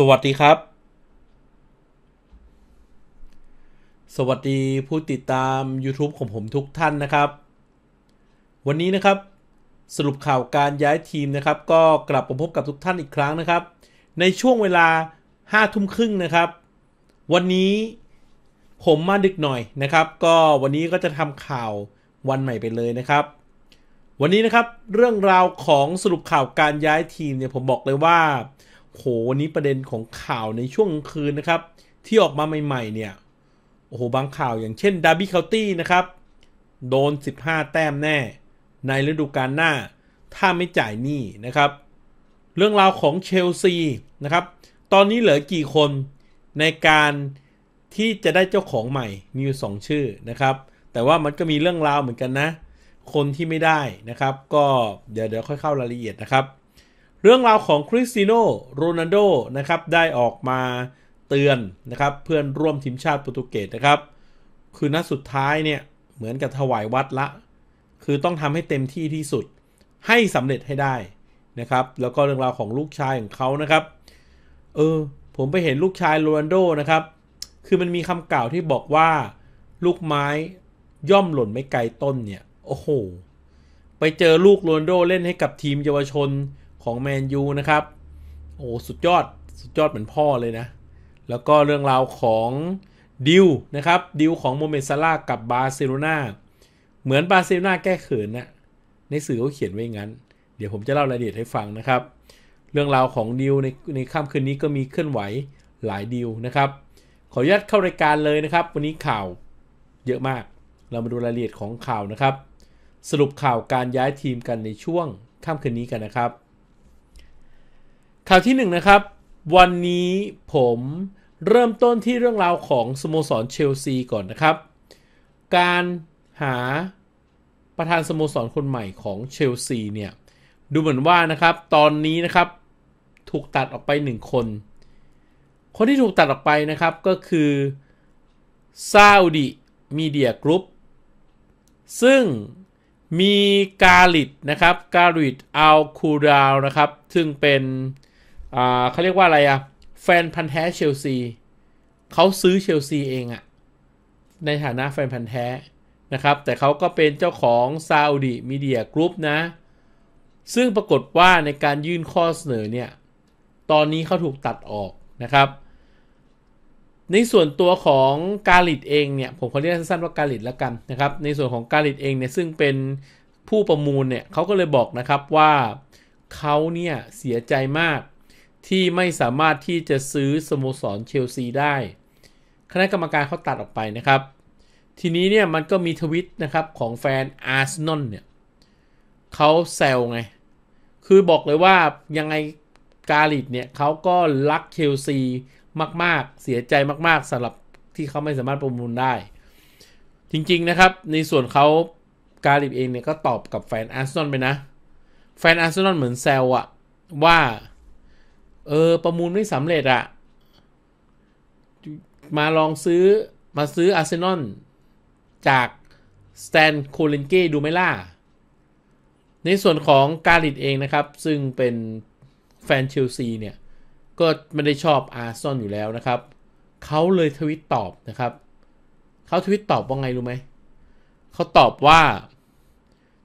สวัสดีครับ สวัสดีผู้ติดตาม YouTube ของผมทุกท่านนะครับ วันนี้นะครับ สรุปข่าวการย้ายทีมนะครับ ก็กลับมาพบกับทุกท่านอีกครั้งนะครับ ในช่วงเวลา5ทุ่มครึ่งนะครับ วันนี้ผมมาดึกหน่อยนะครับ ก็วันนี้ก็จะทำข่าววันใหม่ไปเลยนะครับ วันนี้นะครับเรื่องราวของสรุปข่าวการย้ายทีมเนี่ยผมบอกเลยว่าโหวันนี้ประเด็นของข่าวในช่วงคืนนะครับ ที่ออกมาใหม่ๆเนี่ย โอ้โหบางข่าวอย่างเช่นดาร์บี้เคาตี้นะครับ โดน 15 แต้มแน่ในฤดูกาลหน้า ถ้าไม่จ่ายหนี้นะครับ เรื่องราวของเชลซีนะครับตอนนี้เหลือกี่คนในการที่จะได้เจ้าของใหม่มีอยู่2ชื่อนะครับ แต่ว่ามันก็มีเรื่องราวเหมือนกันนะ คนที่ไม่ได้นะครับก็เดี๋ยวเดี๋ยวค่อยเข้ารายละเอียดนะครับเรื่องราวของคริสติโนโรนัลโดนะครับ ได้ออกมาเตือนนะครับ เพื่อนร่วมทีมชาติโปรตุเกสนะครับ คือนัดสุดท้ายเนี่ย เหมือนกับถวายวัดละ คือต้องทำให้เต็มที่ที่สุด ให้สำเร็จให้ได้นะครับ แล้วก็เรื่องราวของลูกชายของเขานะครับ เออ ผมไปเห็นลูกชายโรนัลโดนะครับ คือมันมีคำกล่าวที่บอกว่า ลูกไม้ย่อมหล่นไม่ไกลต้นเนี่ย โอ้โห ไปเจอลูกโรนัลโดเล่นให้กับทีมเยาวชนของแมนยูนะครับ โอ้ สุดยอด สุดยอดเหมือนพ่อเลยนะ แล้วก็เรื่องราวของดิวนะครับดิวของโมเมนซาร่ากับบาร์เซโลนาเหมือนบาร์เซโลนาแก้เขินนะ ในสื่อเขาเขียนไว้งั้น เดี๋ยวผมจะเล่ารายละเอียดให้ฟังนะครับ เรื่องราวของดิวในในค่ำคืนนี้ก็มีเคลื่อนไหวหลายดิวนะครับ ขออนุญาตเข้ารายการเลยนะครับ วันนี้ข่าวเยอะมาก เรามาดูรายละเอียดของข่าวนะครับ สรุปข่าวการย้ายทีมกันในช่วงค่ำคืนนี้กันนะครับข่าวที่1นนะครับ วันนี้ผมเริ่มต้นที่เรื่องราวของสโมสรเชลซีก่อนนะครับ การหาประธานสโมสรคนใหม่ของเชลซีเนี่ย ดูเหมือนว่านะครับ ตอนนี้นะครับถูกตัดออกไป 1 คน คนที่ถูกตัดออกไปนะครับก็คือซาอุดิมีเดียกรุ๊ปซึ่งมีกาลิดนะครับ กาลิดอัลคูดาวนะครับซึ่งเป็นเขาเรียกว่าอะไรอะแฟนพันธ์แท้เชลซีเขาซื้อเชลซีเองอะในฐานะแฟนพันธ์แท้นะครับแต่เขาก็เป็นเจ้าของซาอุดีมีเดียกรุ๊ปนะซึ่งปรากฏว่าในการยื่นข้อเสนอเนี่ยตอนนี้เขาถูกตัดออกนะครับ ในส่วนตัวของกาลิดเองเนี่ยผมขอเรียกสั้นๆว่ากาลิดแล้วกันนะครับในส่วนของกาลิดเองเนี่ยซึ่งเป็นผู้ประมูลเนี่ยเขาก็เลยบอกนะครับว่าเขาเนี่ยเสียใจมากที่ไม่สามารถที่จะซื้อสโมสรเชลซีได้ คณะกรรมการเขาตัดออกไปนะครับ ทีนี้เนี่ยมันก็มีทวิตนะครับของแฟนอาร์เซนอลเนี่ยเขาแซวไง คือบอกเลยว่ายังไงกาลิดเนี่ยเขาก็รักเชลซีมากๆเสียใจมาก ๆสำหรับที่เขาไม่สามารถประมูลได้ จริงๆนะครับในส่วนเขากาลิดเองเนี่ยก็ตอบกับแฟนอาร์เซนอลไปนะ แฟนอาร์เซนอลเหมือนแซวอะว่าเออ ประมูลไม่สำเร็จอะมาลองซื้อมาซื้ออาร์เซนอลจากสแตนโคลินเก้ดูไม่ล่าในส่วนของกาลิดเองนะครับ ซึ่งเป็นแฟนเชลซีเนี่ย ก็ไม่ได้ชอบอาร์เซนอลอยู่แล้วนะครับเขาเลยทวิตตอบนะครับ เขาทวิตตอบว่าไง รู้ไหม เขาตอบว่า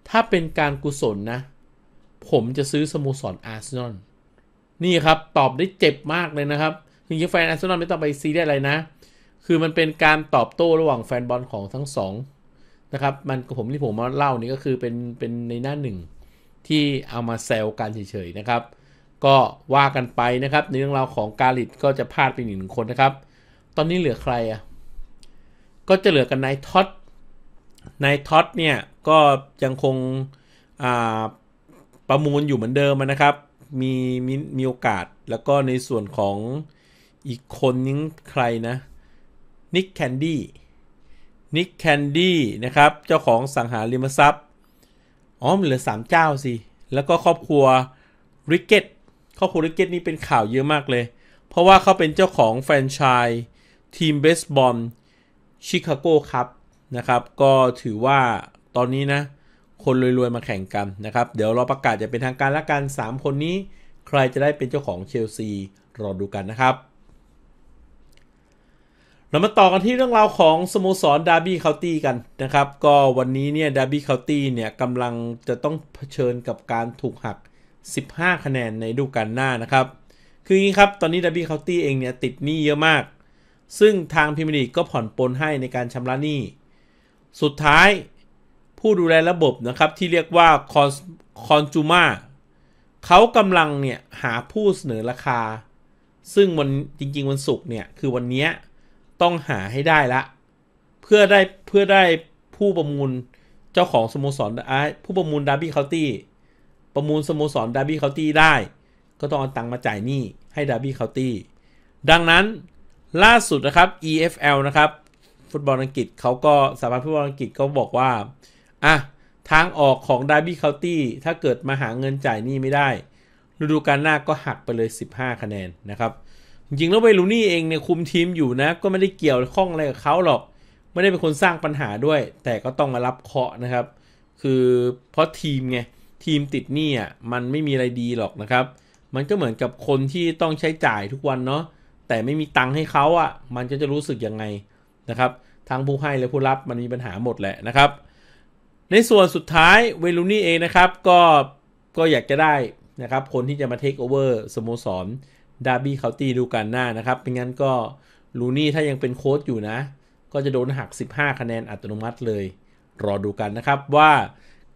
ถ้าเป็นการกุศลนะ ผมจะซื้อสโมสรอาร์เซนอลนี่ครับ ตอบได้เจ็บมากเลยนะครับจริงแฟนอาร์เซนอลไม่ต้องไปซีได้อะไรนะ คือมันเป็นการตอบโต้ระหว่างแฟนบอลของทั้งสองนะครับ มันผมที่ผมมาเล่านี่ก็คือเป็นเป็นในหน้าหนึ่งที่เอามาแซวกันเฉยๆนะครับ ก็ว่ากันไปนะครับ ในเรื่องราวของกาลิตก็จะพลาดไปหนึ่งคนนะครับ ตอนนี้เหลือใครอ่ะ ก็จะเหลือกันนายท็อต นายท็อตเนี่ยก็ยังคงประมูลอยู่เหมือนเดิมนะครับมีมีมีโอกาส แล้วก็ในส่วนของอีกคนนึงใครนะนิกแคนดี้นิกแคนดี้นะครับ เจ้าของสังหาริมทรัพย์อ๋อเหลือ 3 เจ้าสิ แล้วก็ครอบครัวริกเก็ตครอบครัวริกเก็ตนี่เป็นข่าวเยอะมากเลย เพราะว่าเขาเป็นเจ้าของแฟรนไชส์ทีมเบสบอลชิคาโก้ครับนะครับ ก็ถือว่าตอนนี้นะเคนรวยๆ มาแข่งกันนะครับ เดี๋ยวเราประกาศจะเป็นทางการละกัน3คนนี้ใครจะได้เป็นเจ้าของเชลซีรอดูกันนะครับ เรามาต่อกันที่เรื่องราวของสโมสรดาร์บี้เคาตี้กันนะครับ ก็วันนี้เนี่ยดาร์บี้เคาตี้เนี่ยกำลังจะต้องเผชิญกับการถูกหัก 15 คะแนนในดูกันหน้านะครับ คืออย่างนี้ครับตอนนี้ดาร์บี้เคาตี้เองเนี่ยติดหนี้เยอะมาก ซึ่งทางพิมลีกก็ผ่อนปลนให้ในการชำระหนี้ สุดท้ายผู้ดูแลระบบนะครับที่เรียกว่าคอนคอนจูมาเขากำลังเนี่ย หาผู้เสนอราคา ซึ่งวันจริง ๆ วันศุกร์เนี่ยคือวันนี้ต้องหาให้ได้ละเพื่อได้เพื่อได้ผู้ประมูลเจ้าของสโมสรผู้ประมูลดาร์บี้เคาน์ตี้ประมูลสโมสรดาร์บี้เคาน์ตี้ได้ ก็ต้องเอาตังค์มาจ่ายหนี้ให้ดาร์บี้เคาน์ตี้ดังนั้นล่าสุดนะครับ EFL นะครับฟุตบอลอังกฤษเขาก็สาพันฟุตบอลอังกฤษก็บอกว่าอะทางออกของดาร์บี้เคานตี้ถ้าเกิดมาหาเงินจ่ายนี่ไม่ได้ ฤดูกาลหน้าก็หักไปเลย 15 คะแนนนะครับ จริงๆแล้วเวลูนี่เองเนี่ยคุมทีมอยู่นะ ก็ไม่ได้เกี่ยวข้องอะไรกับเขาหรอก ไม่ได้เป็นคนสร้างปัญหาด้วย แต่ก็ต้องมารับเคาะนะครับ คือเพราะทีมไง ทีมติดหนี้อ่ะมันไม่มีอะไรดีหรอกนะครับ มันก็เหมือนกับคนที่ต้องใช้จ่ายทุกวันเนาะแต่ไม่มีตังค์ให้เขาอ่ะมันก็จะรู้สึกยังไงนะครับ ทั้งผู้ให้และผู้รับมันมีปัญหาหมดแหละนะครับในส่วนสุดท้ายเวลูนี่เองนะครับก็ก็อยากจะได้นะครับคนที่จะมาเทคโอเวอร์สโมสรดาร์บี้เคาตี้ดูกันหน้านะครับ เป็นงั้นก็ลูนี่ถ้ายังเป็นโค้ชอยู่นะก็จะโดนหัก 15 คะแนนอัตโนมัติเลย รอดูกันนะครับว่า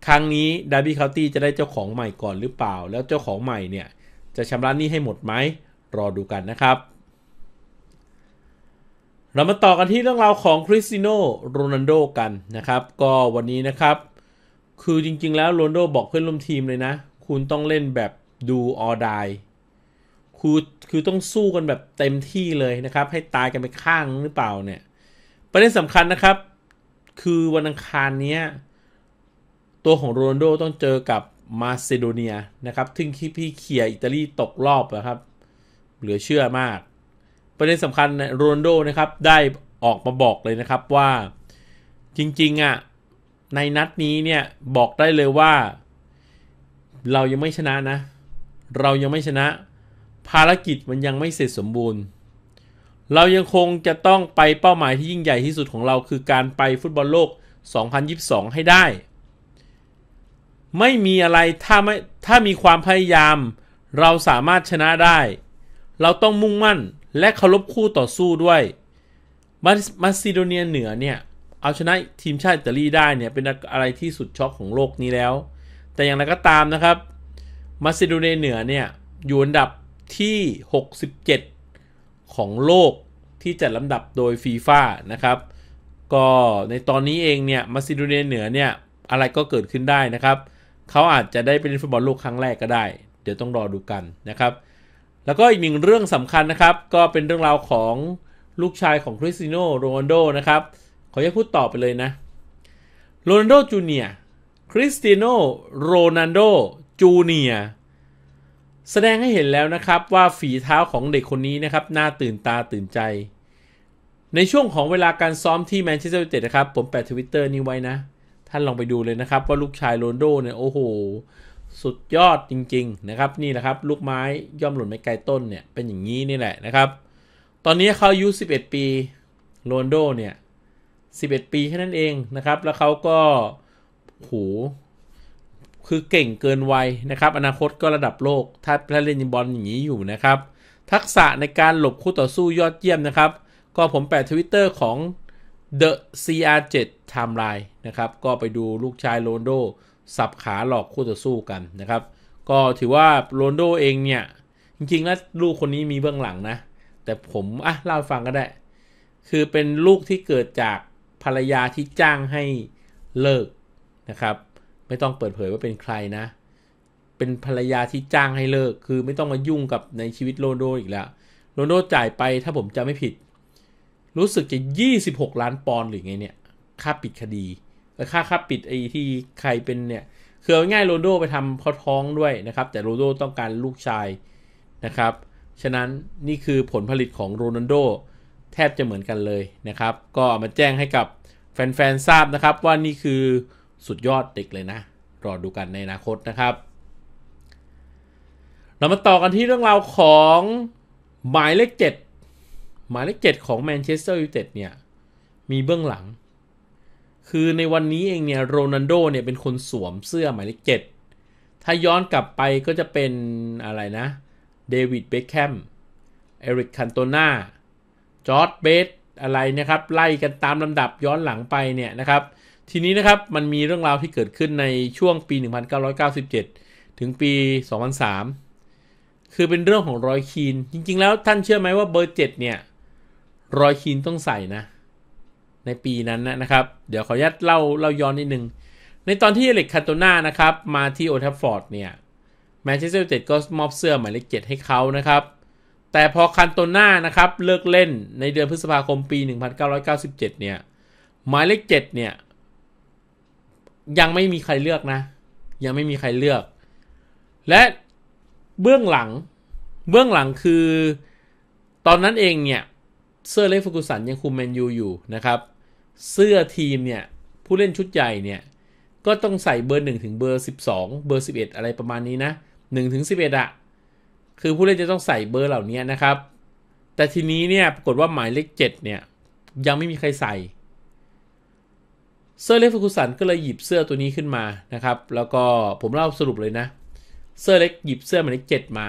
ครั้งนี้ดาร์บี้เคาตี้จะได้เจ้าของใหม่ก่อนหรือเปล่าแล้วเจ้าของใหม่เนี่ยจะชำระหนี้ให้หมดไหมรอดูกันนะครับ เรามาต่อกันที่เรื่องราวของคริสติโนโรนัลโดกันนะครับ ก็วันนี้นะครับคือจริง ๆแล้วโรนโดบอกเพื่อนร่วมทีมเลย นะ คุณต้องเล่นแบบดูออดายคือคือต้องสู้กันแบบเต็มที่เลย นะครับ ให้ตายกันไปข้างหรือเปล่า เนี่ย ประเด็นสำคัญนะครับ คือวันอังคารนี้ตัวของโรนโดต้องเจอกับมาซิโดเนียนะครับทึ่งที่พี่เขีย อิตาลีตกรอบนะครับเหลือเชื่อมาก ประเด็นสำคัญโรนโดนะครับได้ออกมาบอกเลยนะครับว่าจริง ๆอะ่ะในนัดนี้เนี่ยบอกได้เลยว่าเรายังไม่ชนะนะ เรายังไม่ชนะ ภารกิจมันยังไม่เสร็จสมบูรณ์ เรายังคงจะต้องไปเป้าหมายที่ยิ่งใหญ่ที่สุดของเรา คือการไปฟุตบอลโลก 2022 ให้ได้ ไม่มีอะไรถ้าไม่ถ้ามีความพยายาม เราสามารถชนะได้ เราต้องมุ่งมั่นและเคารพคู่ต่อสู้ด้วยมาซิโดเนียเหนือเนี่ยเอาชนะทีมชาติอิตาลีได้เนี่ยเป็นอะไรที่สุดช็อกของโลกนี้แล้ว แต่อย่างไรก็ตามนะครับมาซิโดเนียเหนือเนี่ยอยู่อันดับที่ 67 ของโลกที่จัดลำดับโดยฟีฟ่านะครับ ก็ในตอนนี้เองเนี่ยมาซิโดเนียเหนือเนี่ยอะไรก็เกิดขึ้นได้นะครับเขาอาจจะได้เป็นฟุตบอลโลกครั้งแรกก็ได้ เดี๋ยวต้องรอดูกันนะครับ แล้วก็อีกหนึ่งเรื่องสำคัญนะครับก็เป็นเรื่องราวของลูกชายของคริสติโนโรนัลโดนะครับขาจะพูดต่อไปเลยนะโรนัลโด จูเนียคริสติโน โรนัลโด จูเนียแสดงให้เห็นแล้วนะครับว่าฝีเท้าของเด็กคนนี้นะครับ น่าตื่นตาตื่นใจ ในช่วงของเวลาการซ้อมที่แมนเชสเตอร์ยูไนเต็ดนะครับ ผมแปะทวิตเตอร์นี้ไว้นะ ท่านลองไปดูเลยนะครับว่าลูกชายโรนโดเนี่ยโอ้โหสุดยอดจริงๆ นะครับนี่แหละครับลูกไม้ย่อมหล่นไม่ไกลต้นเนี่ย เป็นอย่างนี้นี่แหละนะครับ ตอนนี้เขาอายุ11ปีโรนโดเนี่ย11 ปีแค่นั้นเองนะครับ แล้วเขาก็ โห คือเก่งเกินวัยนะครับ อนาคตก็ระดับโลก ถ้าเล่นบอลอย่างนี้อยู่นะครับ ทักษะในการหลบคู่ต่อสู้ยอดเยี่ยมนะครับ ก็ผมแปะทวิตเตอร์ของ The CR7 Timeline นะครับ ก็ไปดูลูกชายโรนโดสับขาหลอกคู่ต่อสู้กันนะครับ ก็ถือว่าโรนโดเองเนี่ย จริงๆแล้วลูกคนนี้มีเบื้องหลังนะ แต่ผม อ่ะเล่าฟังก็ได้ คือเป็นลูกที่เกิดจากภรรยาที่จ้างให้เลิกนะครับไม่ต้องเปิดเผยว่าเป็นใครนะเป็นภรรยาที่จ้างให้เลิกคือไม่ต้องมายุ่งกับในชีวิตโรนโดอีกแล้ว โรนโดจ่ายไปถ้าผมจำไม่ผิด รู้สึกจะ 26 ล้านปอนด์หรือไงเนี่ยค่าปิดคดีค่าค่าปิดไอ้ที่ใครเป็นเนี่ยคือง่ายโรนโดไปทำพขอท้องด้วยนะครับแต่โรนโดต้องการลูกชายนะครับฉะนั้นนี่คือผลผลิตของโรนันโดแทบจะเหมือนกันเลยนะครับก็มาแจ้งให้กับแฟนๆทราบนะครับว่านี่คือสุดยอดเด็กเลยนะ รอดูกันในอนาคตนะครับ เรามาต่อกันที่เรื่องราวของหมายเลขเจ็ดหมายเลขเจ็ดของแมนเชสเตอร์ยูไนเต็ดเนี่ย มีเบื้องหลัง คือในวันนี้เองเนี่ยโรนัลโดเนี่ยเป็นคนสวมเสื้อหมายเลขเจ็ดถ้าย้อนกลับไปก็จะเป็นอะไรนะเดวิดเบคแฮมเอริกคันโตนาจอร์ดเบสอะไรนะครับไล่กันตามลำดับย้อนหลังไป เนี่ย นะครับ ทีนี้นะครับมันมีเรื่องราวที่เกิดขึ้นในช่วงปี 1997 ถึงปี 2003 คือเป็นเรื่องของรอย คีน จริง ๆแล้วท่านเชื่อไหมว่า เบอร์เจ็ดเนี่ย รอย คีน ต้องใส่ นะ ในปีนั้นนะครับ เดี๋ยวขออนุญาตเล่าเล่าย้อนนิดนึง ในตอนที่เอล็กคาโตนานะครับมาที่โอทัฟฟอร์ดเนี่ยแมนเชสเตอร์ยูไนเต็ดก็มอบเสื้อหมายเลขเจ็ดให้เขานะครับแต่พอคันโตน่านะครับ เลิกเล่นในเดือนพฤษภาคมปี 1997 เนี่ยหมายเลข7เนี่ยยังไม่มีใครเลือกนะ ยังไม่มีใครเลือก และเบื้องหลังเบื้องหลังคือตอนนั้นเองเนี่ย เสื้อเล็กฟูกุสันยังคุมแมนยูอยู่นะครับ เสื้อทีมเนี่ย ผู้เล่นชุดใหญ่เนี่ยก็ต้องใส่เบอร์1ถึงเบอร์12 เบอร์ 11 อะไรประมาณนี้นะ1ถึง11อะคือผู้เล่นจะต้องใส่เบอร์เหล่านี้นะครับ แต่ทีนี้เนี่ย ปรากฏว่าหมายเลขเจ็ดเนี่ย ยังไม่มีใครใส่เซอร์เล็กฟูกุสันก็เลยหยิบเสื้อตัวนี้ขึ้นมานะครับ แล้วก็ผมเล่าสรุปเลยนะเซอร์เล็กหยิบเสื้อหมายเลขเจ็ดมา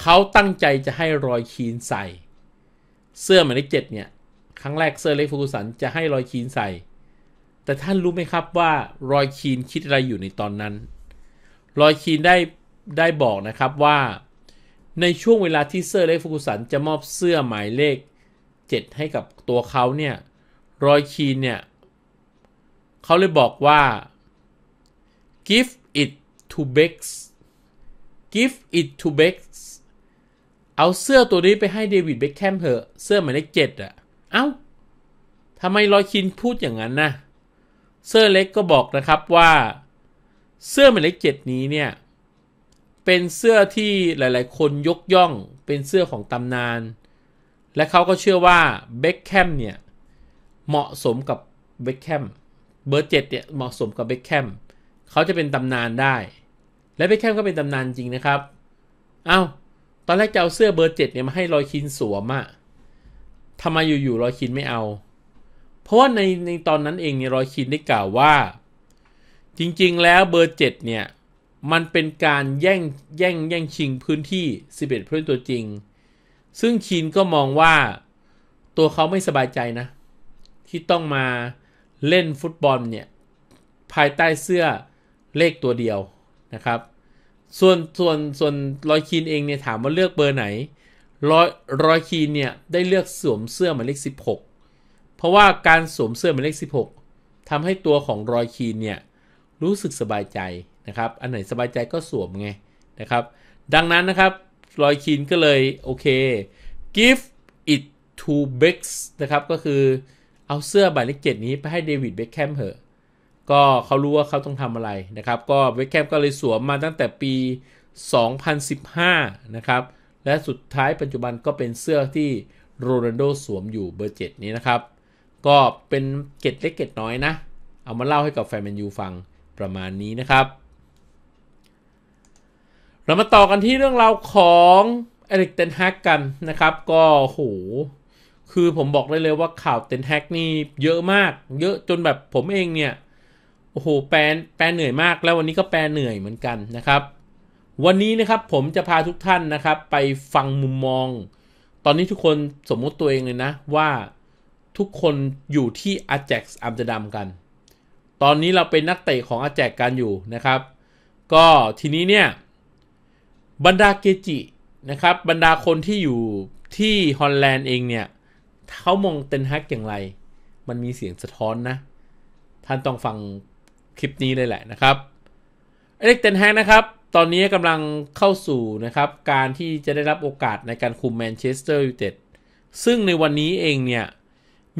เขาตั้งใจจะให้รอยคีนใส่ เสื้อหมายเลขเจ็ดเนี่ย ครั้งแรกเซอร์เล็กฟูกุสันจะให้รอยคีนใส่ แต่ท่านรู้ไหมครับว่ารอยคีนคิดอะไรอยู่ในตอนนั้น รอยคีนได้ได้บอกนะครับว่าในช่วงเวลาที่เซอร์เล็กฟูกุสันจะมอบเสื้อหมายเลข 7 ให้กับตัวเขาเนี่ยรอยคีนเนี่ยเขาเลยบอกว่า give it to Bex give it to Bex เอาเสื้อตัวนี้ไปให้เดวิดเบคแคมเถอะ เสื้อหมายเลขเจ็ดอะเอา้าทำไมรอยคินพูดอย่างนั้นนะเสื้อเล็กก็บอกนะครับว่าเสื้อหมายเลขเจ็ดนี้เนี่ยเป็นเสื้อที่หลายๆ คนยกย่องเป็นเสื้อของ ตำนาน และเขาก็เชื่อว่าเบ็คแคมเนี่ยเหมาะสมกับเบ็คแคมเบอร์เจ็ดเนี่ยเหมาะสมกับเบ็คแคมเขาจะเป็นตำนานได้ และเบ็คแคมก็เป็นตำนานจริงนะครับ เอา้าตอนแรกจะเอาเสื้อเบอร์เจ็ดเนี่ยมาให้รอยคินสวมอะทำไมอยู่ๆรอยคินไม่เอา เพราะว่าใน ในตอนนั้นเองเนี่ยรอยคินได้กล่าวว่า จริง ๆ แล้วเบอร์เจ็ดเนี่ยมันเป็นการแย่งแย่งแย่งชิงพื้นที่ 11ผู้เล่นตัวจริง ซึ่งคีนก็มองว่าตัวเขาไม่สบายใจนะ ที่ต้องมาเล่นฟุตบอลเนี่ยภายใต้เสื้อเลขตัวเดียวนะครับ ส่วนส่วนส่วนรอยคีนเองเนี่ยถามว่าเลือกเบอร์ไหน รอยรอยคีนเนี่ยได้เลือกสวมเสื้อหมายเลข16 เพราะว่าการสวมเสื้อหมายเลข16 ทำให้ตัวของรอยคีนเนี่ยรู้สึกสบายใจนะครับ อันไหนสบายใจก็สวมไงนะครับ ดังนั้นนะครับ ลอยคินก็เลยโอเค give it to Bex นะครับ ก็คือเอาเสื้อบาเลขเจ็ดนี้ไปให้เดวิดเบคแคมเหอะก็เขารู้ว่าเขาต้องทำอะไรนะครับ ก็เบคแคมก็เลยสวมมาตั้งแต่ปี 2015 นะครับ และสุดท้ายปัจจุบันก็เป็นเสื้อที่โรนัลโดสวมอยู่เบอร์เจ็ดนี้นะครับ ก็เป็นเกตเล็กเกตน้อยนะ เอามาเล่าให้กับแฟนแมนยูฟังประมาณนี้นะครับเรามาต่อกันที่เรื่องราวของเอริกเตนแฮกกันนะครับ ก็โหคือผมบอกได้เลยว่าข่าวเตนแฮกนี่เยอะมากเยอะจนแบบผมเองเนี่ยโอ้โหแปลแปลเหนื่อยมาก แล้ววันนี้ก็แปลเหนื่อยเหมือนกันนะครับ วันนี้นะครับผมจะพาทุกท่านนะครับ ไปฟังมุมมอง ตอนนี้ทุกคนสมมติตัวเองเลยนะว่าทุกคนอยู่ที่อ็กซ์อัมสเตอร์ดัมกันตอนนี้เราเป็นนักเตะของอ a j a กกันอยู่นะครับ ก็ทีนี้เนี่ยบรรดาเกจินะครับบรรดาคนที่อยู่ที่ฮอลแลนด์เองเนี่ยเขามองเตนฮักอย่างไร มันมีเสียงสะท้อนนะ ท่านต้องฟังคลิปนี้เลยแหละนะครับเอเล็กเตนแฮกนะครับ ตอนนี้กำลังเข้าสู่นะครับ การที่จะได้รับโอกาสในการคุมแมนเชสเตอร์ยูไนเต็ดซึ่งในวันนี้เองเนี่ย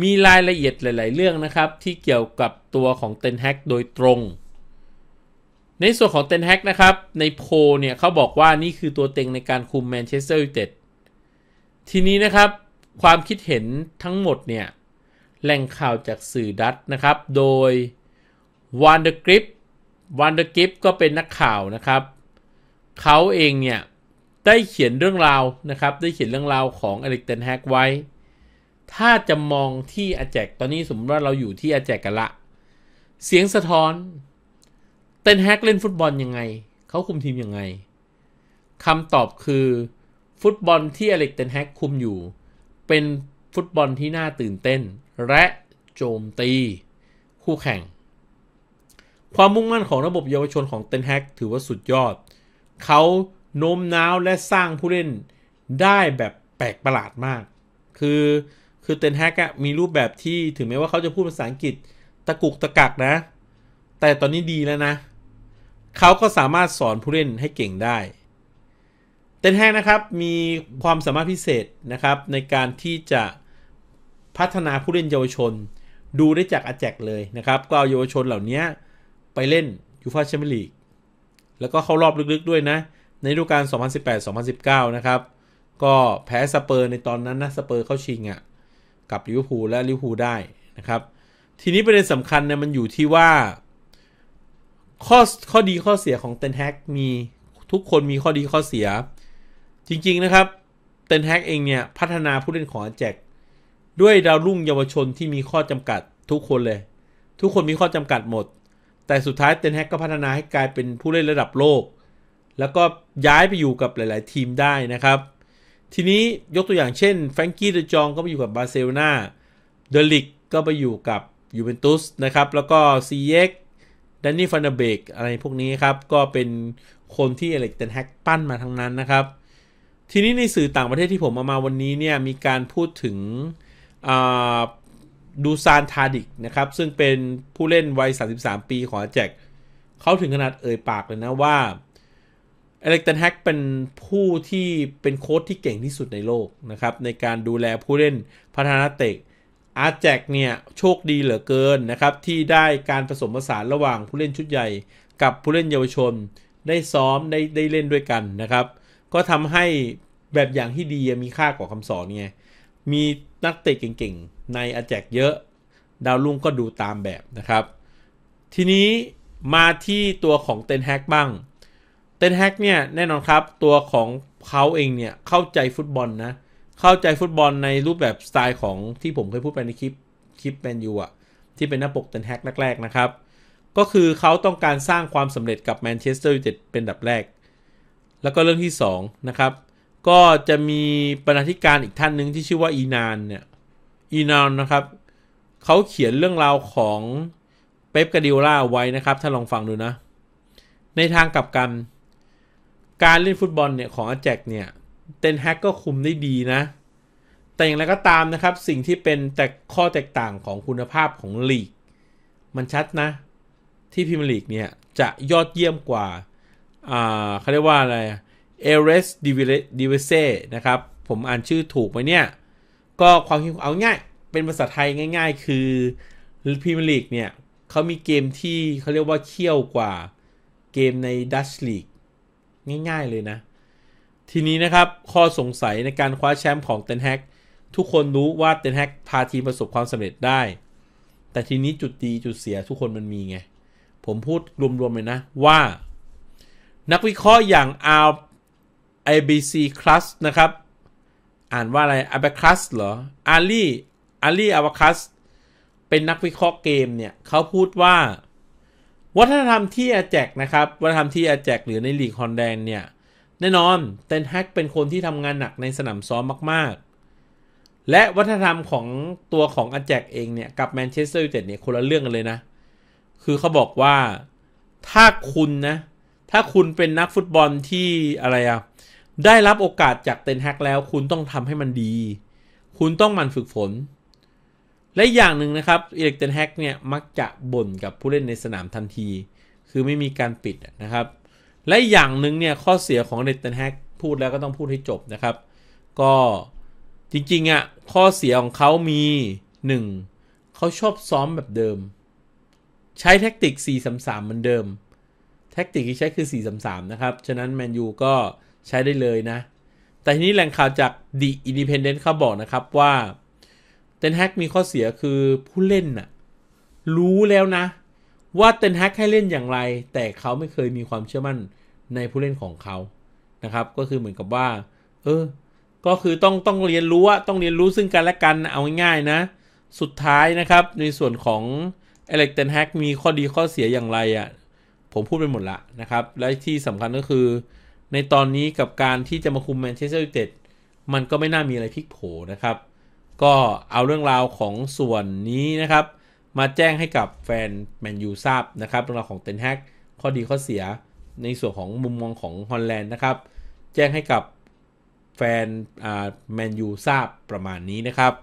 มีรายละเอียดหลายๆเรื่องนะครับ ที่เกี่ยวกับตัวของเตนแฮกโดยตรงในส่วนของเตนแฮกนะครับในโพเนี่ยเขาบอกว่านี่คือตัวเต็งในการคุมแมนเชสเตอร์ยูไนเต็ดทีนี้นะครับความคิดเห็นทั้งหมดเนี่ย แหล่งข่าวจากสื่อดัตนะครับโดยวันเดอร์กริปวันเดอร์กริปก็เป็นนักข่าวนะครับ เขาเองเนี่ยได้เขียนเรื่องราวนะครับได้เขียนเรื่องราวของอลิกเตนแฮกไว้ถ้าจะมองที่อาแจกตอนนี้สมมติว่าเราอยู่ที่อาแจกกันละ เสียงสะท้อนเต้นแฮกเล่นฟุตบอลยังไง เขาคุมทีมยังไง คำตอบคือ ฟุตบอลที่อเล็กเตนแฮกคุมอยู่ เป็นฟุตบอลที่น่าตื่นเต้น และโจมตี คู่แข่ง ความมุ่งมั่นของระบบเยาวชนของเตนแฮกถือว่าสุดยอด เขาโน้มน้าวและสร้างผู้เล่นได้แบบแปลกประหลาดมาก คือคือเตนแฮกมีรูปแบบที่ถึงแม้ว่าเขาจะพูดภาษาอังกฤษตะกุกตะกักนะ แต่ตอนนี้ดีแล้วนะเขาก็สามารถสอนผู้เล่นให้เก่งได้ เต็นแฮงนะครับมีความสามารถพิเศษนะครับในการที่จะพัฒนาผู้เล่นเยาวชนดูได้จากอาแจกเลยนะครับ ก็เอาเยาวชนเหล่านี้ไปเล่นยูฟาแชมเปี้ยนลีกแล้วก็เข้ารอบลึกๆด้วยนะ ในฤดูกาล 2018-2019 นะครับ ก็แพ้สเปอร์ในตอนนั้นนะสเปอร์เข้าชิงอะ่ะกับลิเวอร์พูลและลิเวอร์พูลได้นะครับ ทีนี้ประเด็นสำคัญเนี่ยมันอยู่ที่ว่าข้อข้อดีข้อเสียของเตนแฮกมีทุกคนมีข้อดีข้อเสีย จริงๆนะครับเตนแฮกเองเนี่ยพัฒนาผู้เล่นของอาแจกด้วยดาวรุ่งเยาวชนที่มีข้อจำกัดทุกคนเลย ทุกคนมีข้อจำกัดหมด แต่สุดท้ายเตนแฮกก็พัฒนาให้กลายเป็นผู้เล่นระดับโลก แล้วก็ย้ายไปอยู่กับหลาย ๆทีมได้นะครับ ทีนี้ยกตัวอย่างเช่นแฟรงกี้เดจองก็ไปอยู่กับบาร์เซโลนาเดลิกก็ไปอยู่กับยูเวนตุสนะครับแล้วก็ซีเอ็กแดนนี่ฟันเดเบกอะไรพวกนี้ครับ ก็เป็นคนที่เอเล็กเตนแฮกปั้นมาทั้งนั้นนะครับ ทีนี้ในสื่อต่างประเทศที่ผมเอามาวันนี้เนี่ย มีการพูดถึงดูซานทาดิกนะครับ ซึ่งเป็นผู้เล่นวัย 33 ปีของแจ็คเขาถึงขนาดเอ่ยปากเลยนะว่าเอเล็กเตนแฮกเป็นผู้ที่เป็นโค้ชที่เก่งที่สุดในโลกนะครับ ในการดูแลผู้เล่นพัฒนาเตะอาร์แจกเนี่ยโชคดีเหลือเกินนะครับ ที่ได้การผสมผสานระหว่างผู้เล่นชุดใหญ่ กับผู้เล่นเยาวชนได้ซ้อมได้ได้เล่นด้วยกันนะครับ ก็ทำให้แบบอย่างที่ดีมีค่ากว่าคำสอนไงมีนักเตะเก่งๆ ในอาแจกเยอะดาวลุ่งก็ดูตามแบบนะครับ ทีนี้มาที่ตัวของเตนแฮกบ้างเตนแฮกเนี่ยแน่นอนครับตัวของเขาเองเนี่ยเข้าใจฟุตบอลนะเเข้าใจฟุตบอลในรูปแบบสไตล์ของที่ผมเคยพูดไปในคลิปคลิปแมนยูอ่ะ ที่เป็นหน้าปกเตนแฮกแรกๆนะครับ ก็คือเขาต้องการสร้างความสำเร็จกับแมนเชสเตอร์ยูไนเต็ดเป็นดับแรก แล้วก็เรื่องที่2นะครับ ก็จะมีบรรณาธิการอีกท่านหนึ่งที่ชื่อว่าอีนานเนี่ย อีนานนะครับ เขาเขียนเรื่องราวของเป๊ปกาดิโอลาไว้นะครับถ้าลองฟังดูนะ ในทางกลับกันการเล่นฟุตบอลเนี่ยของอาแจกเนี่ยเตนแฮกก็คุมได้ดีนะ แต่อย่างไรก็ตามนะครับ สิ่งที่เป็นแต่ข้อแตกต่างของคุณภาพของลีกมันชัดนะ ที่พิมลีกเนี่ย จะยอดเยี่ยมกว่าอ่าเขาเรียกว่าอะไรเอเรสดิเวเซ่นะครับ ผมอ่านชื่อถูกไหมเนี่ย ก็ความคิดเอาง่ายเป็นภาษาไทยง่ายๆ คือพิมลีกเนี่ยเขามีเกมที่เขาเรียกว่าเขี้ยวกว่าเกมในดัชลีกง่ายๆเลยนะทีนี้นะครับ ข้อสงสัยในการคว้าแชมป์ของเตนแฮกทุกคนรู้ว่าเตนแฮกพาทีมประสบความสำเร็จได้ แต่ทีนี้จุดดี จุดเสียทุกคนมันมีไง ผมพูดรวมๆเลยนะ ว่า นักวิเคราะห์อย่างอาร์ไอบีซีคลัสนะครับ อ่านว่าอะไรอเบคลัส เหรออารีอารีอาบคลัสเป็นนักวิเคราะห์เกมเนี่ย เขาพูดว่า วัฒนธรรมที่อาแจกนะครับวัฒนธรรมที่อาแจกหรือในลีกฮอนแดงเนี่ยแน่นอนเตนแฮกเป็นคนที่ทำงานหนักในสนามซ้อมมากๆ และวัฒนธรรมของตัวของอาแจกเองเนี่ย กับแมนเชสเตอร์ยูไนเต็ดเนี่ย คนละเรื่องกันเลยนะ คือเขาบอกว่าถ้าคุณนะ ถ้าคุณเป็นนักฟุตบอลที่อะไรอะได้รับโอกาสจากเตนแฮกแล้วคุณต้องทำให้มันดี คุณต้องมันฝึกฝน และอย่างหนึ่งนะครับเอเล็กเตนแฮกเนี่ย มักจะบ่นกับผู้เล่นในสนามทันที คือไม่มีการปิดนะครับและอย่างหนึ่งเนี่ยข้อเสียของเดน t e n h a พูดแล้วก็ต้องพูดให้จบนะครับ ก็จริงๆอะ่ะข้อเสียของเขามี 1. เขาชอบซ้อมแบบเดิม ใช้แท็กติก 4 3 3เหมือนเดิม แท็กติกที่ใช้คือ 4 3 3 นะครับ ฉะนั้นแมนยูก็ใช้ได้เลยนะ แต่ทีนี้แหล่งข่าวจาก The Independent เขาบอกนะครับว่าเดนแฮกมีข้อเสียคือผู้เล่นน่ะ รู้แล้วนะว่าเตนแฮกให้เล่นอย่างไร แต่เขาไม่เคยมีความเชื่อมั่น ในผู้เล่นของเขานะครับ ก็คือเหมือนกับว่าเออ ก็คือต้องต้องเรียนรู้ว่าต้องเรียนรู้ซึ่งกันและกันเอาง่ายๆนะ สุดท้ายนะครับในส่วนของเอเล็กเตนแฮกมีข้อดีข้อเสียอย่างไรอะ่ะผมพูดไปหมดละนะครับ และที่สำคัญก็คือ ในตอนนี้กับการที่จะมาคุมแมนเชสเตอร์ยูไนเต็ดมันก็ไม่น่ามีอะไรพลิกโผนะครับ ก็เอาเรื่องราวของส่วนนี้นะครับมาแจ้งให้กับแฟนแมนยูทราบนะครับเรื่องราวของเตนแฮกข้อดีข้อเสียในส่วนของมุมมองของฮอลแลนด์นะครับ แจ้งให้กับแฟนแมนยูทราบประมาณนี้นะครับ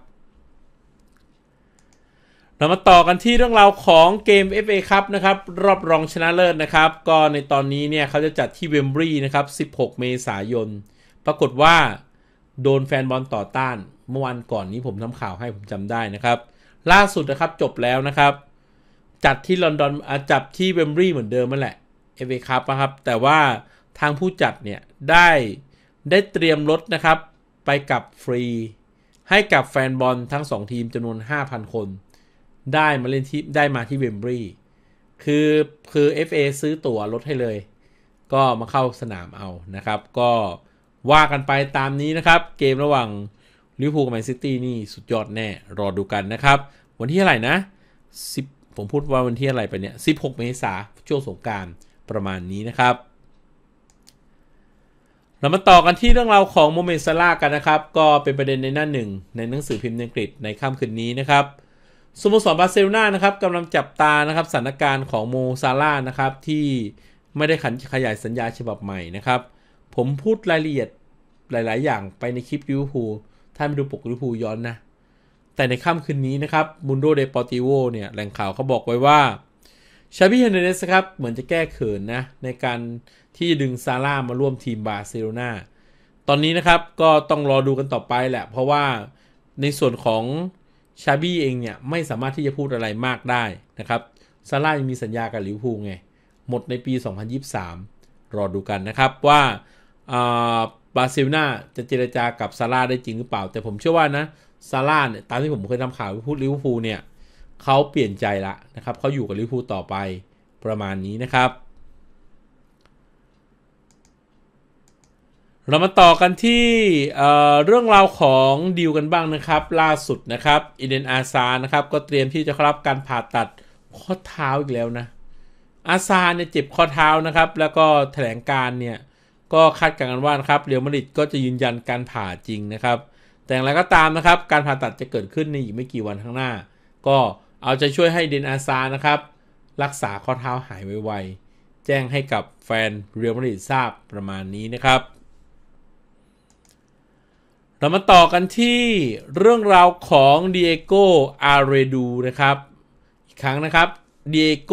เรามาต่อกันที่เรื่องราวของเกม FA ครับนะครับ รอบรองชนะเลิศนะครับ ก็ในตอนนี้เนี่ย เขาจะจัดที่เวมบรีนะครับ 16 เมษายน ปรากฏว่าโดนแฟนบอลต่อต้าน เมื่อวันก่อนนี้ผมทำข่าวให้ผมจำได้นะครับล่าสุดนะครับ จบแล้วนะครับจัดที่ลอนดอนจับที่เวมบรีเหมือนเดิมนั่นแหละเอเวคัพนะครับ แต่ว่าทางผู้จัดเนี่ยได้ได้เตรียมรถนะครับ ไปกับฟรี ให้กับแฟนบอลทั้ง 2 ทีมจำนวน 5,000 คน ได้มาเล่นที่ได้มาที่เวมบรีคือคือ FA ซื้อตั๋วรถให้เลย ก็มาเข้าสนามเอานะครับ ก็ว่ากันไปตามนี้นะครับ เกมระหว่างลิเวอร์พูลกับแมนซิตี้นี่สุดยอดแน่รอดูกันนะครับ วันที่อะไรนะ 10 ผมพูดว่าวันที่อะไรไปเนี่ย 16 เมษาช่วงสงการประมาณนี้นะครับเรามาต่อกันที่เรื่องราวของโมเมนซาร่ากันนะครับ ก็เป็นประเด็นในหน้าหนึ่ง ในหนังสือพิมพ์อังกฤษในค่ำคืนนี้นะครับสโมสรบาร์เซโลนานะครับกำลังจับตานะครับสถานการณ์ของโมซาร่านะครับที่ไม่ได้ขันขยายสัญญาฉบับใหม่นะครับผมพูดรายละเอียดหลาย ๆ อย่างไปในคลิปลิทวพูถ้าไม่ดูปกลิพูย้อนนะ แต่ในค่ำคืนนี้นะครับมุนโดเดปอติโวเนี่ย แหล่งข่าวเขาบอกไว้ว่าชาบิเฮนเดสครับ เหมือนจะแก้เขินนะ ในการที่ดึงซาร่ามาร่วมทีมบาร์เซโลนาตอนนี้นะครับก็ต้องรอดูกันต่อไปแหละ เพราะว่าในส่วนของชาบี้เองเนี่ย ไม่สามารถที่จะพูดอะไรมากได้นะครับซาร่ายังมีสัญญากับลิเวอร์พูลไงหมดในปี 2023 รอดูกันนะครับว่าบาเซลนาจะเจรจากับซาร่าได้จริงหรือเปล่า แต่ผมเชื่อว่านะซาร่าเนี่ย ตามที่ผมเคยทำข่าวพูดลิเวอร์พูลเนี่ยเขาเปลี่ยนใจละนะครับเขาอยู่กับลิเวอร์พูลต่อไปประมาณนี้นะครับ เรามาต่อกันที่เเรื่องราวของดิวกันบ้างนะครับล่าสุดนะครับอีเดนอาซานะครับ ก็เตรียมที่จะรับการผ่าตัดข้อเท้าอีกแล้วนะอาซาเนี่ยเจ็บข้อเท้านะครับแล้วก็แถลงการเนี่ยก็คาดการณ์กันว่านะครับเรียวมาริดก็จะยืนยันการผ่าจริงนะครับ แต่อย่างไรก็ตามนะครับการผ่าตัดจะเกิดขึ้นในอีกไม่กี่วันข้างหน้า ก็เอาใจช่วยให้เดนอาซานะครับรักษาข้อเท้าหายไวๆแจ้งให้กับแฟนเรียวมาริดทราบประมาณนี้นะครับ เรามาต่อกันที่เรื่องราวของเดโกอาเรดูนะครับ อีกครั้งนะครับเดโก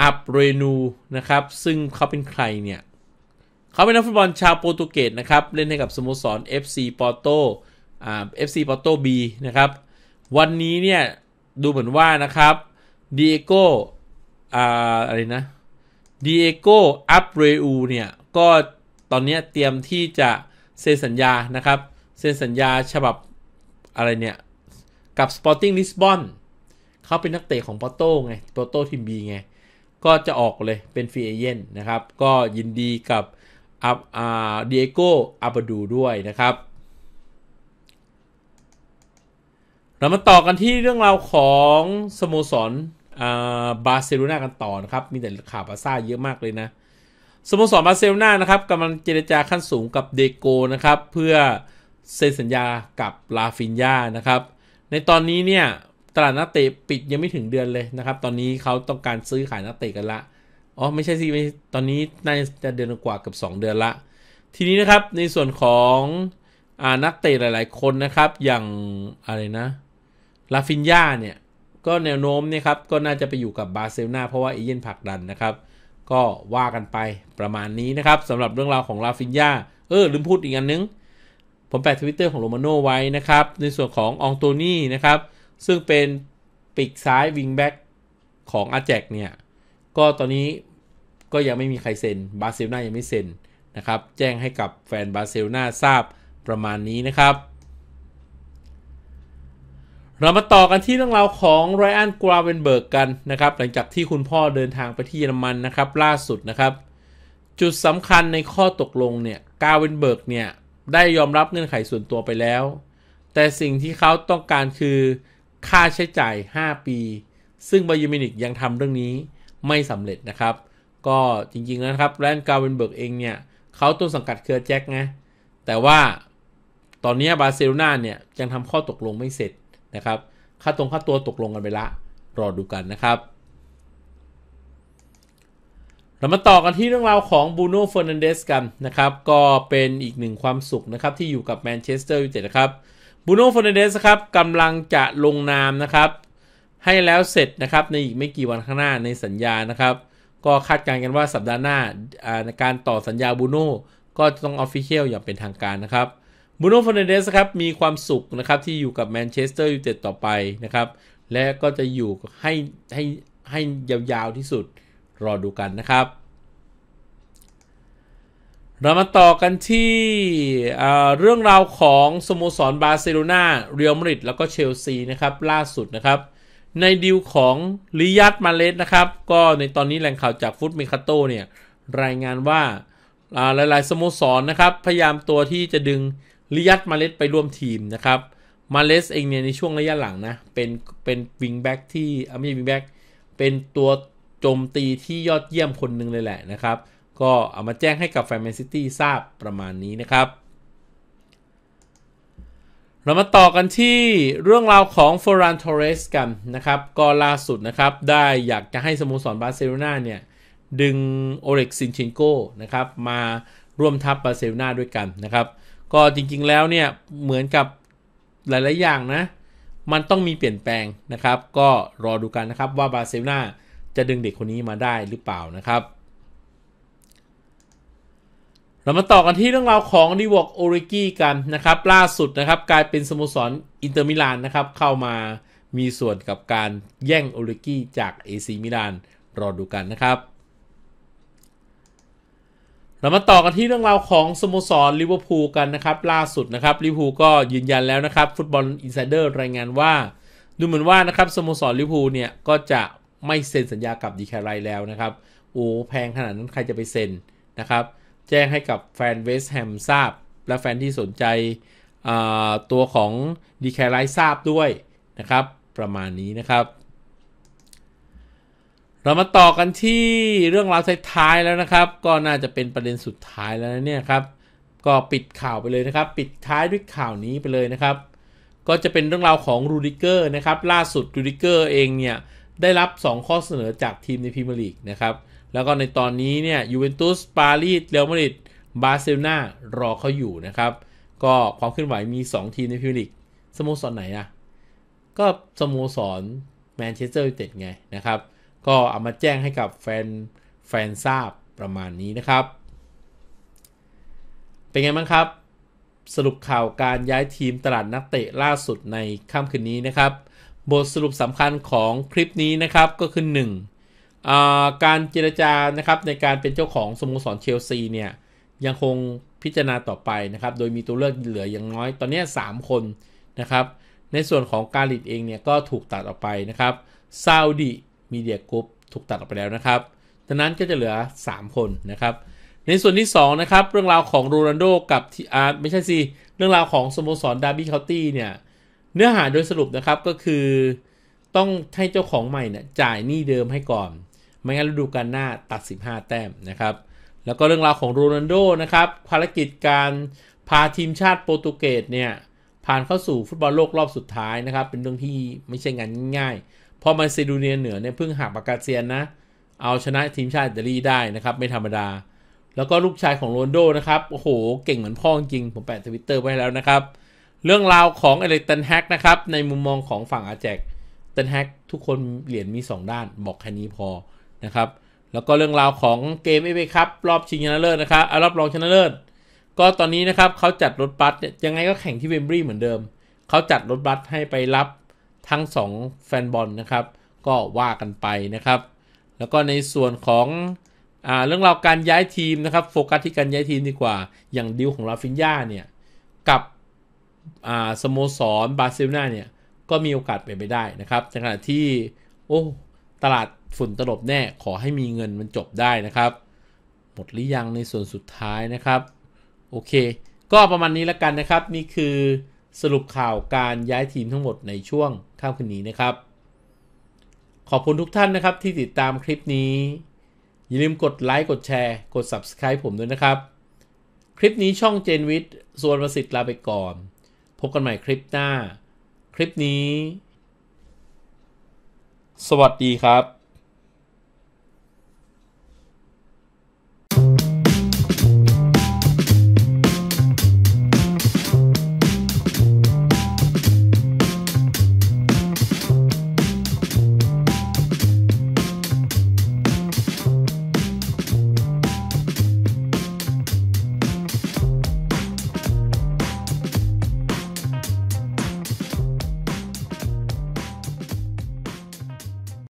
อับเรนูนะครับซึ่งเขาเป็นใครเนี่ยเขาเป็นนักฟุตบอลชาวโปรตุเกสนะครับ เล่นให้กับสโมสร FC Porto อ่า FC Porto B นะครับ วันนี้เนี่ย ดูเหมือนว่านะครับดีเอโกอ่าอะไรนะดีเอโกอัปเรอูเนี่ย ก็ตอนนี้เตรียมที่จะ เซ็นสัญญานะครับ เซ็นสัญญาฉบับอะไรเนี่ย กับ Sporting Lisbon เขาเป็นนักเตะของปอโต้ไงปอโต้ทีมบีไง ก็จะออกเลยเป็นฟรีเอเย่นนะครับก็ยินดีกับอับอาเดโกอาบดูด้วยนะครับ เรามาต่อกันที่เรื่องราวของสโมสรบาร์เซโลนากันต่อนะครับมีแต่ข่าวบาซ่าเยอะมากเลยนะสโมสรบาร์เซโลนานะครับกำลังเจรจาขั้นสูงกับเดโกนะครับเพื่อเซ็นสัญญากับลาฟินยานะครับในตอนนี้เนี่ยตลาดนักเตะปิดยังไม่ถึงเดือนเลยนะครับตอนนี้เขาต้องการซื้อขายนักเตะกันละอ๋อไม่ใช่สิ ตอนนี้น่าจะเดือนกว่ากับ 2 เดือนละ ทีนี้นะครับในส่วนของอนักเตะหลาย ๆ คนนะครับอย่างอะไรนะลาฟินยาเนี่ย ก็แนวโน้มเนี่ยครับ ก็น่าจะไปอยู่กับบาร์เซโลนาเพราะว่าเอเย่นผักดันนะครับ ก็ว่ากันไปประมาณนี้นะครับสำหรับเรื่องราวของลาฟินยาเออลืมพูดอีกอันนึง ผมแปะทวิตเตอร์ของโรมาโนไว้นะครับในส่วนขององโตนี่นะครับ ซึ่งเป็นปีกซ้ายวิงแบ็กของอาแจกเนี่ยก็ตอนนี้ก็ยังไม่มีใครเซ็นบาร์เซโลนายังไม่เซ็นนะครับ แจ้งให้กับแฟนบาร์เซโลนาทราบประมาณนี้นะครับ เรามาต่อกันที่เรื่องราวของไรอันกราเวนเบิร์กกันนะครับ หลังจากที่คุณพ่อเดินทางไปที่เยอรมันนะครับ ล่าสุดนะครับ จุดสำคัญในข้อตกลงเนี่ยกราเวนเบิร์กเนี่ย ได้ยอมรับเงื่อนไขส่วนตัวไปแล้ว แต่สิ่งที่เขาต้องการคือค่าใช้จ่าย 5 ปี ซึ่งบายิมินิกยังทำเรื่องนี้ไม่สำเร็จนะครับ ก็จริงๆนะครับแรนด์กาเวนเบิร์กเองเนี่ยเขาต้นสังกัดเครือแจ็คนะแต่ว่าตอนนี้บาร์เซโลนาเนี่ยยังทำข้อตกลงไม่เสร็จนะครับค่าตรงค่าตัวตกลงกันไปละ รอดูกันนะครับ เรามาต่อกันที่เรื่องราวของบูโน่เฟอร์นันเดสกันนะครับ ก็เป็นอีกหนึ่งความสุขนะครับที่อยู่กับแมนเชสเตอร์ยูไนเต็ดนะครับบูโน่เฟอร์นันเดสครับกำลังจะลงนามนะครับให้แล้วเสร็จนะครับ ในอีกไม่กี่วันข้างหน้าในสัญญานะครับ ก็คาดการณ์กันว่าสัปดาห์หน้าการต่อสัญญาบูโน่ก็จะต้องออฟฟิเชียลอย่างเป็นทางการนะครับ บูโน่ฟอนเดสครับ มีความสุขนะครับที่อยู่กับแมนเชสเตอร์ยูไนเต็ดต่อไปนะครับ และก็จะอยู่ให้ให้ให้ยาวๆ ที่สุดรอดูกันนะครับ เรามาต่อกันที่เรื่องราวของสโมสรบาร์เซโลนาเรอัลมาดริดแล้วก็เชลซีนะครับล่าสุดนะครับในดิวของลิยัตมาเลสนะครับก็ในตอนนี้แหล่งข่าวจากฟุตเมคาโตเนี่ย รายงานว่าหลาย ๆ สโมสรนนะครับพยายามตัวที่จะดึงลิยัตมาเลสไปร่วมทีมนะครับ มาเลสเองเนี่ยในช่วงระยะหลังนะเป็นเป็นวิงแบ็กที่ไม่ใช่วิงแบ็กเป็นตัวโจมตีที่ยอดเยี่ยมคนหนึ่งเลยแหละนะครับก็เอามาแจ้งให้กับแฟนแมนซิตี้ทราบประมาณนี้นะครับเรามาต่อกันที่เรื่องราวของฟอรันทอเรสกันนะครับ ก็ล่าสุดนะครับได้อยากจะให้สโมสรบาร์เซโลนาเนี่ย ดึงโอเล็กซินเชนโกนะครับมาร่วมทัพบาร์เซโลนาด้วยกันนะครับ ก็จริงๆแล้วเนี่ยเหมือนกับหลาย ๆอย่างนะ มันต้องมีเปลี่ยนแปลงนะครับ ก็รอดูกันนะครับว่าบาร์เซโลนาจะดึงเด็กคนนี้มาได้หรือเปล่านะครับเรามาต่อกันที่เรื่องราวของดิวอกโอริกี้กันนะครับ ล่าสุดนะครับ กลายเป็นสโมสรอินเตอร์มิลานนะครับ เข้ามามีส่วนกับการแย่งโอริกี้จากเอซีมิลานรอดูกันนะครับ เรามาต่อกันที่เรื่องราวของสโมสรลิเวอร์พูลกันนะครับ ล่าสุดนะครับลิเวอร์พูลก็ยืนยันแล้วนะครับฟุตบอลอินไซเดอร์รายงานว่า ดูเหมือนว่านะครับสโมสรลิเวอร์พูลเนี่ยก็จะไม่เซ็นสัญญากับดีแคไรแล้วนะครับ โอ้แพงขนาดนั้นใครจะไปเซ็นนะครับแจ้งให้กับแฟนเวสแฮมทราบ และแฟนที่สนใจตัวของดีแคไลท์ทราบด้วยนะครับประมาณนี้นะครับ เรามาต่อกันที่เรื่องราวท้ายแล้วนะครับ ก็น่าจะเป็นประเด็นสุดท้ายแล้วนะเนี่ยครับ ก็ปิดข่าวไปเลยนะครับ ปิดท้ายด้วยข่าวนี้ไปเลยนะครับ ก็จะเป็นเรื่องราวของรูดิเกอร์นะครับล่าสุดรูดิเกอร์เองเนี่ย ได้รับ 2 ข้อเสนอจากทีมในพรีเมียร์ลีกนะครับแล้วก็ในตอนนี้เนี่ย ยูเวนตุส ปารีสเรอัลมาดริดบาร์เซโลนา รอเขาอยู่นะครับ ก็ความเคลื่อนไหว มี 2 ทีมในพิมลิกสโมสรไหนอะก็สโมสรแมนเชสเตอร์ยูไนเต็ดไงนะครับ ก็เอามาแจ้งให้กับแฟน แฟนทราบประมาณนี้นะครับ เป็นไงบ้างครับ สรุปข่าวการย้ายทีมตลาดนักเตะล่าสุดในค่ำคืนนี้นะครับ บทสรุปสำคัญของคลิปนี้นะครับ ก็คือ1การเจรจานะครับในการเป็นเจ้าของสโมสรเชลซีเนี่ยยังคงพิจารณาต่อไปนะครับโดยมีตัวเลือกเหลืออย่างน้อยตอนนี้3คนนะครับในส่วนของการลิดเองเนี่ยก็ถูกตัดออกไปนะครับซาอุดีมีเดียกรุ๊ปถูกตัดออกไปแล้วนะครับดังนั้นก็จะเหลือ 3 คนนะครับในส่วนที่2นะครับเรื่องราวของโรนัลโดกับทีอาร์ไม่ใช่สิเรื่องราวของสโมสรดาร์บี้เคานตี้เนี่ยเนื้อหาโดยสรุปนะครับก็คือต้องให้เจ้าของใหม่เนี่ยจ่ายหนี้เดิมให้ก่อนไม่งั้นฤดูกาลหน้าตัด 15 แต้มนะครับ แล้วก็เรื่องราวของโรนัลโดนะครับ ภารกิจการพาทีมชาติโปรตุเกสเนี่ย ผ่านเข้าสู่ฟุตบอลโลกรอบสุดท้ายนะครับ เป็นเรื่องที่ไม่ใช่งานง่ายๆเพราะมาซิูเนียเหนือเนี่ยเพิ่งหักปากกาเซียนนะ เอาชนะทีมชาติอิตาลีได้นะครับ ไม่ธรรมดา แล้วก็ลูกชายของโรนโดนะครับโอ้โห เก่งเหมือนพ่อจริงผมแปะทวิตเตอร์ไว้แล้วนะครับ เรื่องราวของเอเล็กตันแฮกนะครับ ในมุมมองของฝั่งอาแจกตันแฮกทุกคนเหรียญมี 2 ด้านบอกแค่นี้พอนะครับแล้วก็เรื่องราวของเกมเอเวครับรอบชิงชนะเลิศนะครับรอบรองชนะเลิศก็ตอนนี้นะครับเขาจัดรถบัสยังไงก็แข่งที่เวมบรีเหมือนเดิมเขาจัดรถบัสให้ไปรับทั้ง2แฟนบอลนะครับก็ว่ากันไปนะครับ แล้วก็ในส่วนของอเรื่องราวการย้ายทีมนะครับโฟกัสที่การย้ายทีมดีกว่าอย่างดิวของราฟินยาเนี่ย กับสโมสรบาร์เซโลนาเนี่ย ก็มีโอกาสเป็นไปได้นะครับในขณะที่โอ้ตลาดฝุ่นตลบแน่ ขอให้มีเงินมันจบได้นะครับ หมดหรือยังในส่วนสุดท้ายนะครับ โอเค ก็ประมาณนี้แล้วกันนะครับ นี่คือสรุปข่าวการย้ายทีมทั้งหมดในช่วงข้ามคืนนี้นะครับ ขอบคุณทุกท่านนะครับที่ติดตามคลิปนี้ อย่าลืมกดไลค์กดแชร์กด Subscribe ผมด้วยนะครับ คลิปนี้ช่องเจนวิทย์ส่วนประสิทธิ์ลาไปก่อน พบกันใหม่คลิปหน้า คลิปนี้ สวัสดีครับ